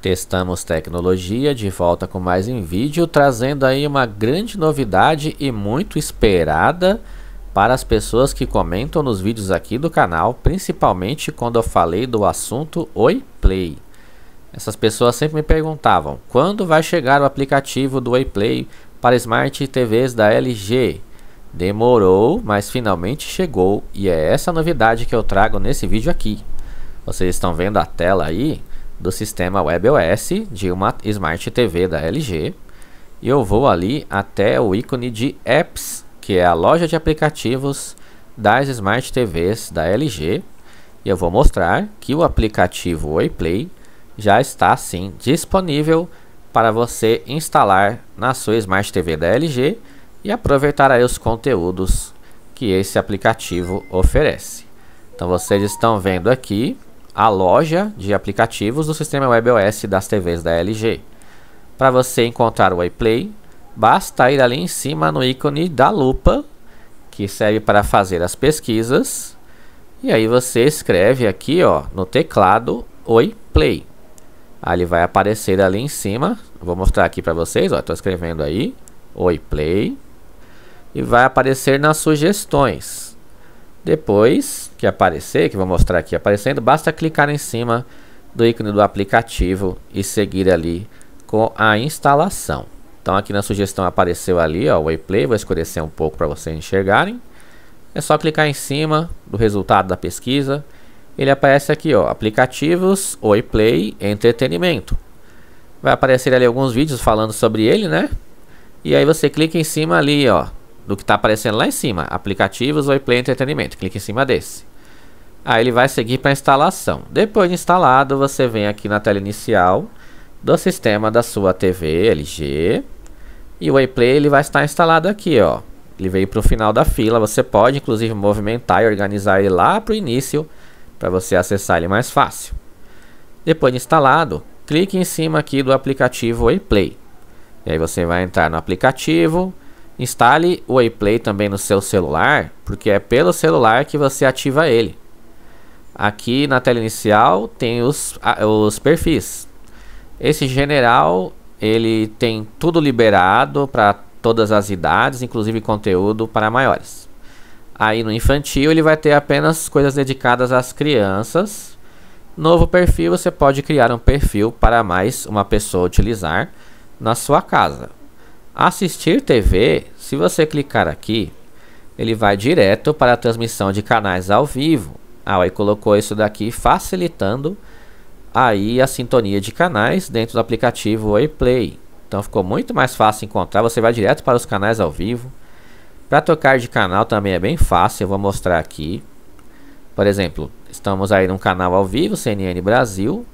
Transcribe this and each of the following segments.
Testamos tecnologia de volta com mais um vídeo, trazendo aí uma grande novidade e muito esperada para as pessoas que comentam nos vídeos aqui do canal, principalmente quando eu falei do assunto Oi Play. Essas pessoas sempre me perguntavam quando vai chegar o aplicativo do Oi Play para Smart TVs da LG. Demorou, mas finalmente chegou e é essa novidade que eu trago nesse vídeo aqui. Vocês estão vendo a tela aí? do sistema WebOS de uma Smart TV da LG e eu vou ali até o ícone de Apps, que é a loja de aplicativos das Smart TVs da LG e eu vou mostrar que o aplicativo Wayplay já está sim disponível para você instalar na sua Smart TV da LG e aproveitar aí os conteúdos que esse aplicativo oferece. Então vocês estão vendo aqui a loja de aplicativos do sistema WebOS das TVs da LG. Para você encontrar o iPlay, basta ir ali em cima no ícone da lupa, que serve para fazer as pesquisas, e aí você escreve aqui ó, no teclado iPlay. Aí ele vai aparecer ali em cima. Vou mostrar aqui para vocês. Estou escrevendo aí. iPlay, E vai aparecer nas sugestões. Depois que aparecer, que vou mostrar aqui aparecendo, basta clicar em cima do ícone do aplicativo e seguir ali com a instalação. Então aqui na sugestão apareceu ali ó, o WayPlay, vou escurecer um pouco para vocês enxergarem. É só clicar em cima do resultado da pesquisa. Ele aparece aqui, ó, aplicativos, WayPlay, entretenimento. Vai aparecer ali alguns vídeos falando sobre ele, né? E aí você clica em cima ali, ó, do que está aparecendo lá em cima, aplicativos ou entretenimento, clique em cima desse. Aí ele vai seguir para instalação. Depois de instalado, você vem aqui na tela inicial do sistema da sua TV LG e o iPlay ele vai estar instalado aqui, ó. Ele veio para o final da fila, você pode inclusive movimentar e organizar ele lá para o início para você acessar ele mais fácil. Depois de instalado, clique em cima aqui do aplicativo iPlay. E aí você vai entrar no aplicativo, Instale o WayPlay também no seu celular, porque é pelo celular que você ativa ele. Aqui na tela inicial tem os, os perfis. Esse general ele tem tudo liberado para todas as idades, inclusive conteúdo para maiores. Aí no infantil ele vai ter apenas coisas dedicadas às crianças. Novo perfil você pode criar um perfil para mais uma pessoa utilizar na sua casa. Assistir TV, se você clicar aqui, ele vai direto para a transmissão de canais ao vivo. Ah, Oi colocou isso daqui facilitando aí a sintonia de canais dentro do aplicativo Oi Play. Então ficou muito mais fácil encontrar, você vai direto para os canais ao vivo. Para tocar de canal também é bem fácil, eu vou mostrar aqui. Por exemplo, estamos aí num canal ao vivo, CNN Brasil.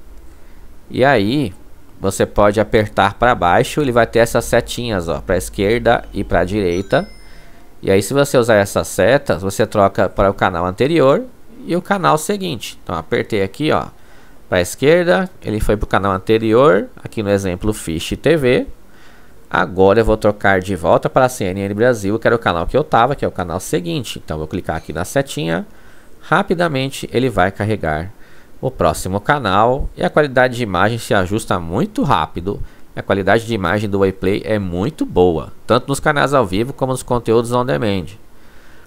E aí, você pode apertar para baixo, ele vai ter essas setinhas, ó, para esquerda e para direita. E aí se você usar essas setas, você troca para o canal anterior e o canal seguinte. Então apertei aqui, ó, para esquerda, ele foi para o canal anterior, aqui no exemplo Fish TV. Agora eu vou trocar de volta para a CNN Brasil, que era o canal que eu estava, que é o canal seguinte. Então vou clicar aqui na setinha, rapidamente ele vai carregar o próximo canal e a qualidade de imagem se ajusta muito rápido. A qualidade de imagem do Wayplay é muito boa, tanto nos canais ao vivo como nos conteúdos on demand.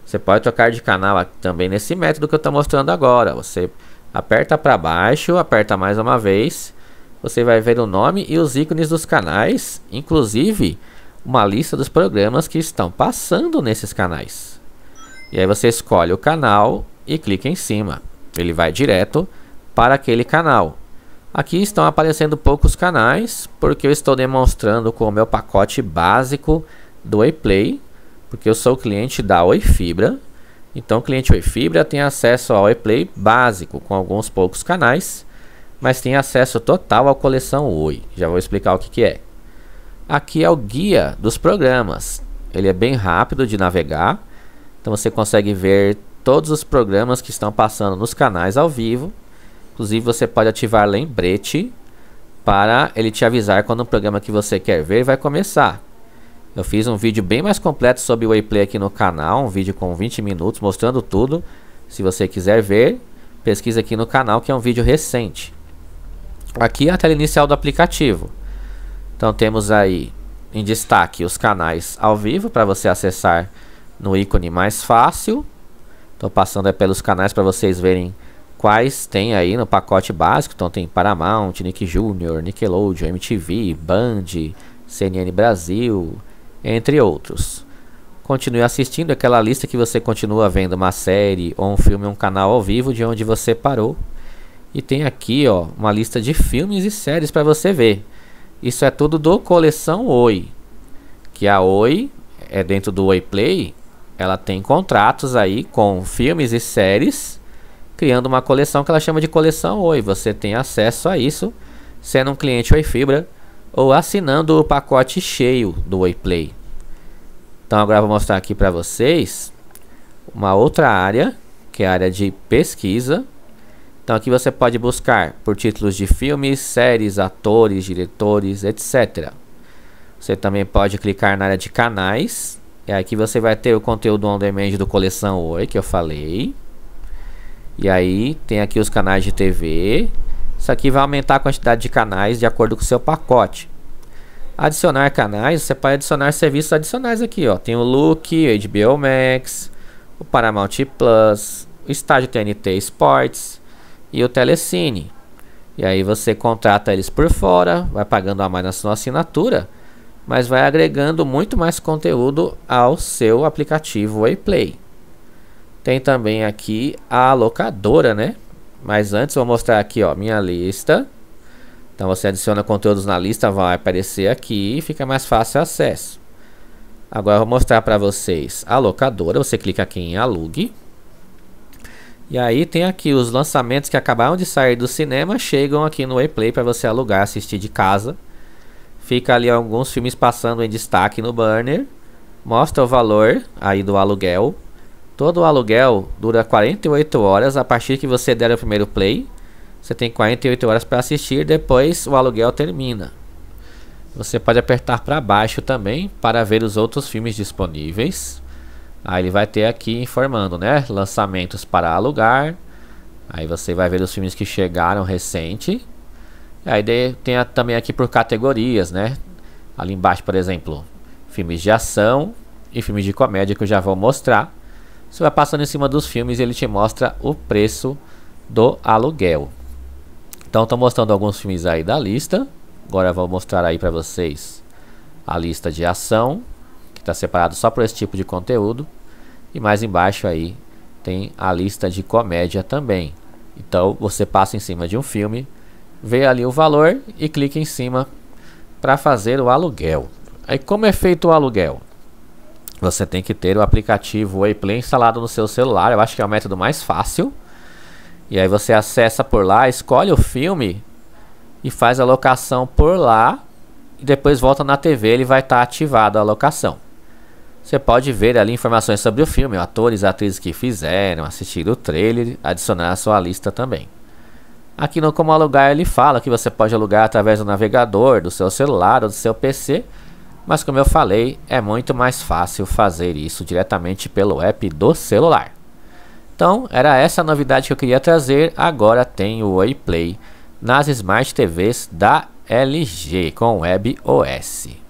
Você pode trocar de canal também nesse método que eu estou mostrando agora. Você aperta para baixo, aperta mais uma vez, você vai ver o nome e os ícones dos canais, inclusive uma lista dos programas que estão passando nesses canais. E aí você escolhe o canal e clica em cima. Ele vai direto para aquele canal. Aqui estão aparecendo poucos canais, porque eu estou demonstrando com o meu pacote básico do iPlay, porque eu sou cliente da Oi Fibra. Então, o cliente Oi Fibra tem acesso ao iPlay básico, com alguns poucos canais, mas tem acesso total à coleção Oi. Já vou explicar o que, que é. Aqui é o guia dos programas. Ele é bem rápido de navegar, então você consegue ver todos os programas que estão passando nos canais ao vivo Inclusive, você pode ativar lembrete para ele te avisar quando o programa que você quer ver vai começar. Eu fiz um vídeo bem mais completo sobre o Wayplay aqui no canal, um vídeo com 20 minutos mostrando tudo. Se você quiser ver, pesquisa aqui no canal que é um vídeo recente. Aqui é a tela inicial do aplicativo. Então temos aí em destaque os canais ao vivo para você acessar no ícone mais fácil. Estou passando pelos canais para vocês verem quais tem aí no pacote básico. Então tem Paramount, Nick Jr., Nickelodeon, MTV, Band, CNN Brasil, entre outros. Continue assistindo aquela lista que você continua vendo uma série ou um filme ou um canal ao vivo de onde você parou. E tem aqui ó, uma lista de filmes e séries para você ver. Isso é tudo do coleção Oi. Que a Oi é dentro do Oi Play, ela tem contratos aí com filmes e séries criando uma coleção que ela chama de coleção Oi. Você tem acesso a isso sendo um cliente Oi Fibra ou assinando o pacote cheio do Oi Play. Então agora eu vou mostrar aqui para vocês uma outra área, que é a área de pesquisa. Então aqui você pode buscar por títulos de filmes, séries, atores, diretores, etc. Você também pode clicar na área de canais. E aqui você vai ter o conteúdo on demand do Coleção Oi, que eu falei. E aí tem aqui os canais de TV. Isso aqui vai aumentar a quantidade de canais de acordo com o seu pacote. Adicionar canais, você pode adicionar serviços adicionais aqui, ó. Tem o Look, o HBO Max, o Paramount Plus, o Estádio TNT Sports e o Telecine. E aí você contrata eles por fora, vai pagando a mais na sua assinatura, mas vai agregando muito mais conteúdo ao seu aplicativo WayPlay. Tem também aqui a locadora, né? Mas antes vou mostrar aqui, ó, minha lista. Então você adiciona conteúdos na lista, vai aparecer aqui e fica mais fácil o acesso. Agora eu vou mostrar para vocês a locadora, você clica aqui em alugue. E aí tem aqui os lançamentos que acabaram de sair do cinema, chegam aqui no Play para você alugar, assistir de casa. Fica ali alguns filmes passando em destaque no banner. Mostra o valor aí do aluguel Todo o aluguel dura 48 horas a partir que você der o primeiro play. Você tem 48 horas para assistir, depois o aluguel termina. Você pode apertar para baixo também para ver os outros filmes disponíveis. Aí ele vai ter aqui informando, né? Lançamentos para alugar. Aí você vai ver os filmes que chegaram recente. Aí tem a, também aqui por categorias, né? Ali embaixo, por exemplo, filmes de ação e filmes de comédia que eu já vou mostrar. Você vai passando em cima dos filmes e ele te mostra o preço do aluguel. Então estou mostrando alguns filmes aí da lista. Agora eu vou mostrar aí para vocês a lista de ação, que está separado só para esse tipo de conteúdo. E mais embaixo aí tem a lista de comédia também. Então você passa em cima de um filme, vê ali o valor e clica em cima para fazer o aluguel. Aí como é feito o aluguel? Você tem que ter o aplicativo Wayplay instalado no seu celular. Eu acho que é o método mais fácil. E aí você acessa por lá, escolhe o filme e faz a locação por lá. E depois volta na TV, ele vai estar tá ativado a locação. Você pode ver ali informações sobre o filme, atores, atrizes que fizeram, assistir o trailer, adicionar à sua lista também. Aqui no Como Alugar ele fala que você pode alugar através do navegador, do seu celular ou do seu PC mas como eu falei, é muito mais fácil fazer isso diretamente pelo app do celular. Então, era essa novidade que eu queria trazer. Agora tem o iPlay nas Smart TVs da LG com WebOS.